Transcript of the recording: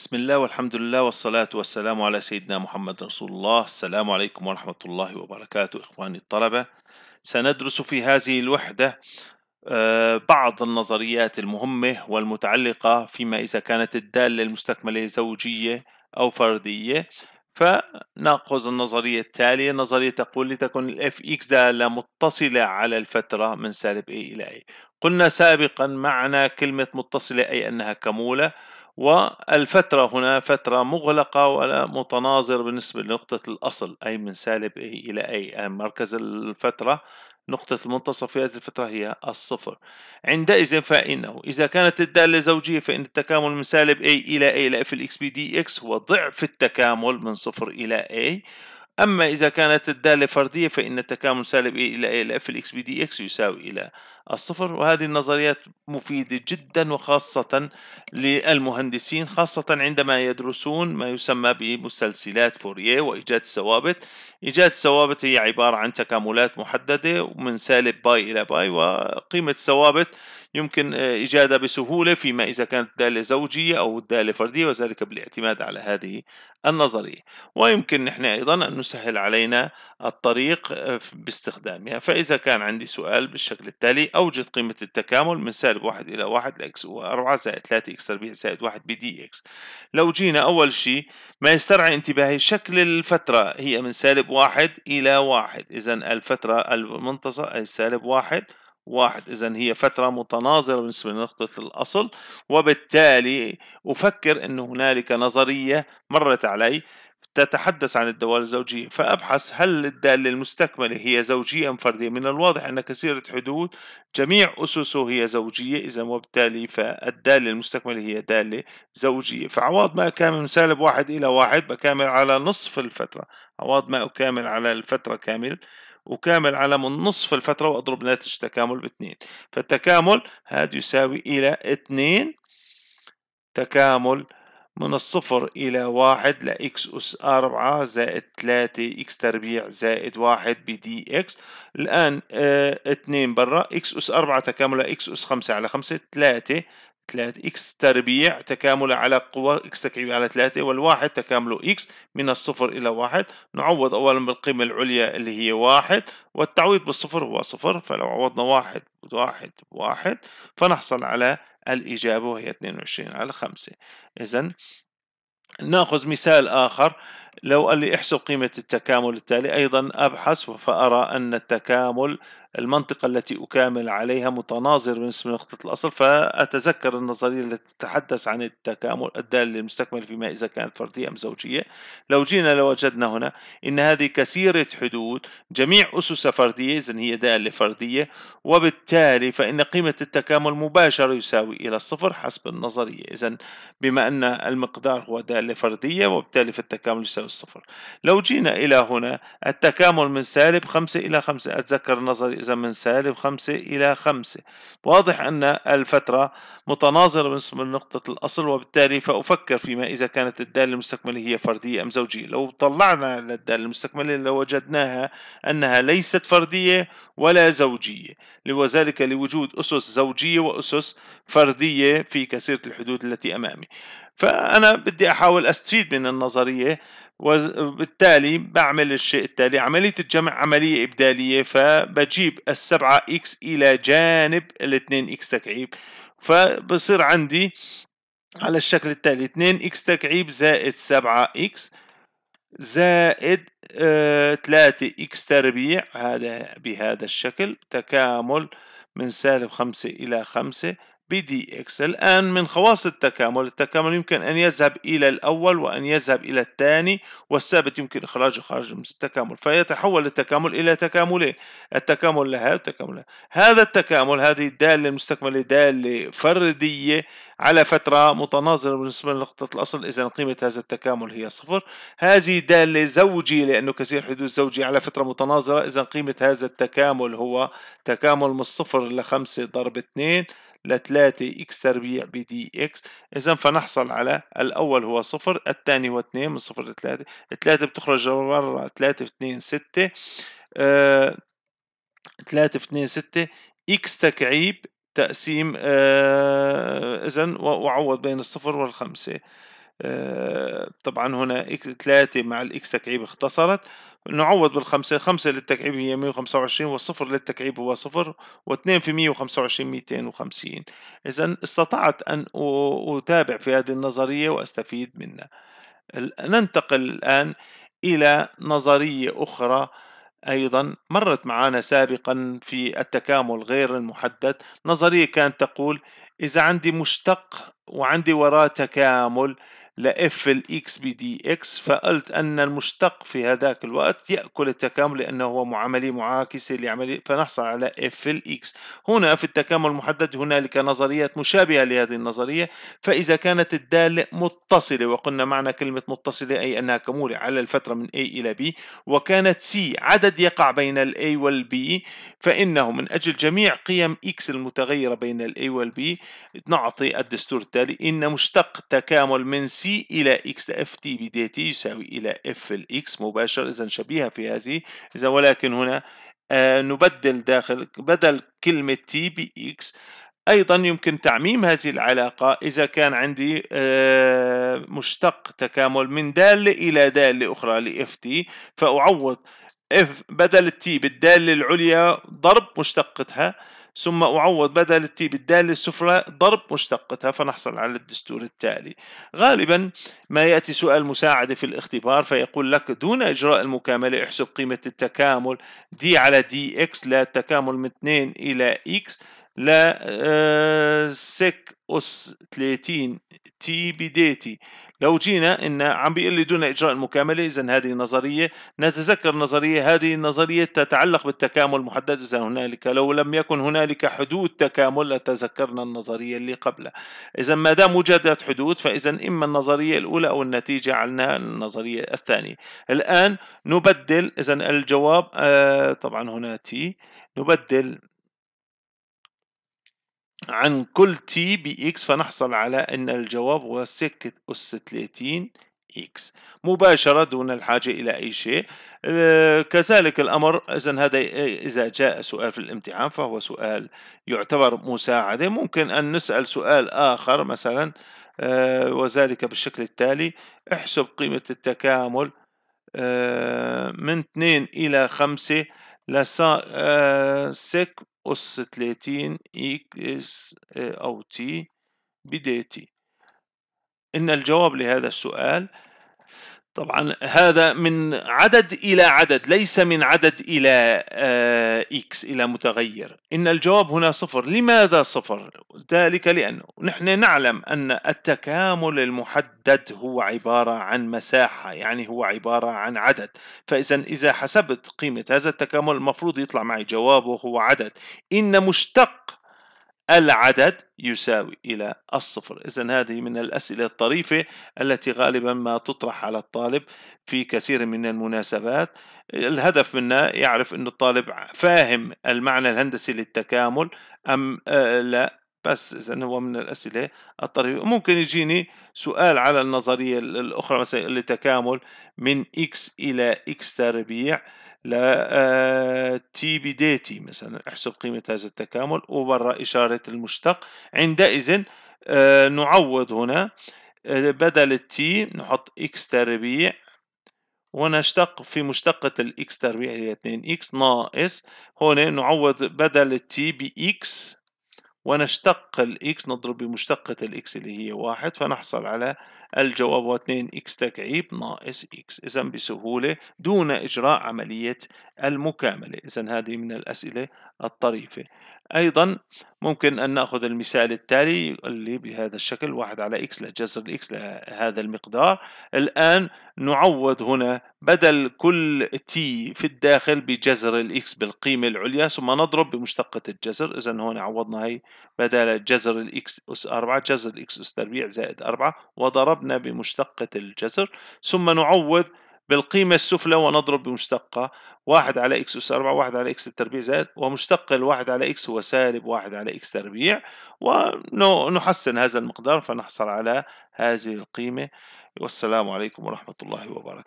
بسم الله والحمد لله والصلاة والسلام على سيدنا محمد رسول الله السلام عليكم ورحمة الله وبركاته إخواني الطلبة سندرس في هذه الوحدة آه، بعض النظريات المهمة والمتعلقة فيما إذا كانت الدالة المستكملة زوجية أو فردية فنأخذ النظرية التالية نظرية تقول لتكن الـ fx دالة متصلة على الفترة من سالب a إلى a قلنا سابقا معنى كلمة متصلة أي أنها كمولة والفترة هنا فترة مغلقة ولا متناظر بالنسبة لنقطة الأصل أي من سالب A إلى A مركز الفترة نقطة المنتصف في هذه الفترة هي الصفر عندئذ فإنه إذا كانت الدالة زوجية فإن التكامل من سالب A إلى A إلى F الإكس بي دي إكس هو ضعف التكامل من صفر إلى A أما إذا كانت الدالة فردية فإن التكامل سالب A إلى A إلى الإكس بي دي إكس يساوي إلى الصفر وهذه النظريات مفيدة جدا وخاصة للمهندسين خاصة عندما يدرسون ما يسمى بمسلسلات فوريه وإيجاد الثوابت إيجاد الثوابت هي عبارة عن تكاملات محددة من سالب باي إلى باي وقيمة الثوابت يمكن إيجادها آه، بسهولة فيما إذا كانت دالة زوجية أو دالة فردية وذلك بالاعتماد على هذه النظرية ويمكن نحن أيضا أن نسهل علينا الطريق آه، باستخدامها فإذا كان عندي سؤال بالشكل التالي أوجد قيمة التكامل من سالب واحد إلى واحد لإكس وأربعة زائد ثلاثة إكس تربيع زائد واحد بي دي إكس لو جينا أول شيء ما يسترعي انتباهي شكل الفترة هي من سالب واحد إلى واحد إذا الفترة المنتصف أي سالب واحد واحد إذا هي فترة متناظرة بالنسبة لنقطة الأصل وبالتالي أفكر أن هنالك نظرية مرت علي تتحدث عن الدوال الزوجية فأبحث هل الدالة المستكملة هي زوجية أم فردية من الواضح أن كثيرة حدود جميع أسسه هي زوجية إذا وبالتالي فالدالة المستكملة هي دالة زوجية فعوض ما أكامل من سالب واحد إلى واحد بكامل على نصف الفترة عوض ما أكامل على الفترة كامله وكامل على من نصف الفترة وأضرب ناتج تكامل باثنين فالتكامل هذا يساوي إلى اثنين تكامل من الصفر إلى واحد لإكس أس أربعة زائد ثلاثة إكس تربيع زائد واحد بدي إكس الآن آه، اثنين اتنين برا إكس أس أربعة تكامل إكس أس خمسة على خمسة ثلاثة 3 اكس تربيع تكامل على قوة اكس تكعيب على 3 والواحد تكامله اكس من الصفر إلى واحد نعوض أولا بالقيمة العليا اللي هي واحد والتعويض بالصفر هو صفر فلو عوضنا واحد واحد واحد فنحصل على الإجابة وهي 22 على 5 إذا ناخذ مثال آخر لو قال لي احسب قيمة التكامل التالي أيضا أبحث فأرى أن التكامل المنطقة التي أكامل عليها متناظر بالنسبة لنقطة الأصل فأتذكر النظرية التي تتحدث عن التكامل الدال للمستكمل فيما إذا كانت فردية أم زوجية لو جينا لوجدنا هنا إن هذه كثيرة حدود جميع أسسها فردية إذن هي دالة فردية وبالتالي فإن قيمة التكامل مباشرة يساوي إلى الصفر حسب النظرية إذن بما أن المقدار هو دالة فردية وبالتالي فالتكامل يساوي الصفر لو جينا إلى هنا التكامل من سالب خمسة إلى خمسة أتذكر النظرية إذا من سالب خمسة إلى خمسة واضح أن الفترة متناظرة بالنسبة لنقطة الأصل وبالتالي فأفكر فيما إذا كانت الدالة المستكملة هي فردية أم زوجية لو طلعنا على الدالة المستكملة لوجدناها أنها ليست فردية ولا زوجية وذلك لوجود أسس زوجية وأسس فردية في كثيرة الحدود التي أمامي فأنا بدي أحاول أستفيد من النظرية وبالتالي بعمل الشيء التالي عملية الجمع عملية إبدالية فبجيب السبعة إكس إلى جانب الاثنين إكس تكعيب فبصير عندي على الشكل التالي 2 إكس تكعيب زائد 7 إكس زائد 3 آه، إكس تربيع هذا بهذا الشكل تكامل من سالب 5 إلى 5 بي دي إكس الآن من خواص التكامل التكامل يمكن أن يذهب إلى الأول وأن يذهب إلى الثاني والثابت يمكن إخراجه خارج التكامل فيتحول التكامل إلى تكاملين التكامل لهذا والتكامل لهذا هذا التكامل هذه الدالة المستكملة دالة فردية على فترة متناظرة بالنسبة لنقطة الأصل إذا قيمة هذا التكامل هي صفر هذه دالة زوجية لأنه كثير حدوث زوجي على فترة متناظرة إذا قيمة هذا التكامل هو تكامل من الصفر لخمسة ضرب اثنين ل 3 إكس تربيع بدي إكس إذا فنحصل على الأول هو صفر الثاني هو 2 من صفر ل 3 3 بتخرج برا 3 في 2 6 آه 3 في 2 6 إكس تكعيب تقسيم آه، إذا وأعوض بين الصفر والخمسة آه، طبعا هنا 3 مع الإكس تكعيب اختصرت نعوض بالخمسة خمسة للتكعيب هي 125 والصفر للتكعيب هو صفر واثنين في 125 250 إذا استطعت أن أتابع في هذه النظرية وأستفيد منها ننتقل الآن إلى نظرية أخرى أيضا مرت معنا سابقا في التكامل غير المحدد نظرية كانت تقول إذا عندي مشتق وعندي وراه تكامل لإف الإكس بي دي إكس فقلت أن المشتق في هذاك الوقت يأكل التكامل لأنه هو معاملة معاكسة لعملية فنحصل على إف الإكس هنا في التكامل المحدد هنالك نظريات مشابهة لهذه النظرية فإذا كانت الدالة متصلة وقلنا معنى كلمة متصلة أي أنها كمولة على الفترة من A إلى B وكانت C عدد يقع بين ال A وال B فإنه من أجل جميع قيم X المتغيرة بين ال A وال B نعطي الدستور التالي إن مشتق تكامل من C تي إلى إكس اف تي بدي تي يساوي إلى اف الإكس مباشر إذا شبيهة في هذه إذا ولكن هنا آه نبدل داخل بدل كلمة تي بإكس أيضا يمكن تعميم هذه العلاقة إذا كان عندي آه مشتق تكامل من دالة إلى دالة أخرى لإف تي فأعوض اف بدل التي بالدالة العليا ضرب مشتقتها ثم أعوض بدل التي بالدالة السفلى ضرب مشتقتها فنحصل على الدستور التالي غالبا ما يأتي سؤال مساعدة في الاختبار فيقول لك دون إجراء المكاملة احسب قيمة التكامل دي على دي إكس لا التكامل من 2 إلى إكس آه، سك أس 30 تي بديتي لو جينا إن عم بيقول لي دون إجراء المكاملة إذا هذه نظرية نتذكر نظرية هذه النظرية تتعلق بالتكامل محدد إذا هنالك لو لم يكن هنالك حدود تكامل لتذكرنا النظرية اللي قبلها إذا ما دام وجدت حدود فإذا إما النظرية الأولى أو النتيجة عنها النظرية الثانية الآن نبدل إذا الجواب آه طبعا هنا تي نبدل عن كل تي بإكس فنحصل على أن الجواب هو سكة أس 30 إكس مباشرة دون الحاجة إلى أي شيء آه، كذلك الأمر إذا هذا آه، إذا جاء سؤال في الامتحان فهو سؤال يعتبر مساعدة ممكن أن نسأل سؤال آخر مثلا آه، وذلك بالشكل التالي احسب قيمة التكامل من 2 إلى 5 لسا سك أس 30 إكس آه، أو تي بدي تي إن الجواب لهذا السؤال طبعا هذا من عدد إلى عدد ليس من عدد إلى آه، إكس إلى متغير إن الجواب هنا صفر لماذا صفر؟ ذلك لأنه نحن نعلم أن التكامل المحدد هو عبارة عن مساحة يعني هو عبارة عن عدد فإذا إذا حسبت قيمة هذا التكامل المفروض يطلع معي جوابه هو عدد إن مشتق العدد يساوي إلى الصفر إذا هذه من الأسئلة الطريفة التي غالبا ما تطرح على الطالب في كثير من المناسبات الهدف منها يعرف أن الطالب فاهم المعنى الهندسي للتكامل أم آه، لا بس إذا هو من الأسئلة الطريفة ممكن يجيني سؤال على النظرية الأخرى مثلا يقول تكامل من إكس إلى إكس تربيع ل تي دي تي مثلا احسب قيمة هذا التكامل وبرا إشارة المشتق عندئذ آه، نعوض هنا آه، بدل التي نحط إكس تربيع ونشتق في مشتقة الإكس تربيع هي 2 إكس ناقص هون نعوض بدل التي بإكس ونشتق الإكس نضرب بمشتقة الإكس اللي هي واحد فنحصل على الجواب هو 2 إكس تكعيب ناقص إكس إذا بسهولة دون إجراء عملية المكاملة إذا هذه من الأسئلة الطريفة أيضا ممكن أن نأخذ المثال التالي اللي بهذا الشكل واحد على إكس لجذر الإكس لهذا المقدار الآن نعوض هنا بدل كل تي في الداخل بجذر الإكس بالقيمة العليا ثم نضرب بمشتقة الجذر إذا هنا عوضنا هي بدل جذر الإكس أس 4 جذر الإكس أس تربيع زائد 4 وضربنا بمشتقة الجذر ثم نعوض بالقيمة السفلى ونضرب بمشتقة واحد على x أس أربعة واحد على x التربيع زائد ومشتق الواحد على x هو سالب واحد على x تربيع ونحسن هذا المقدار فنحصل على هذه القيمة والسلام عليكم ورحمة الله وبركاته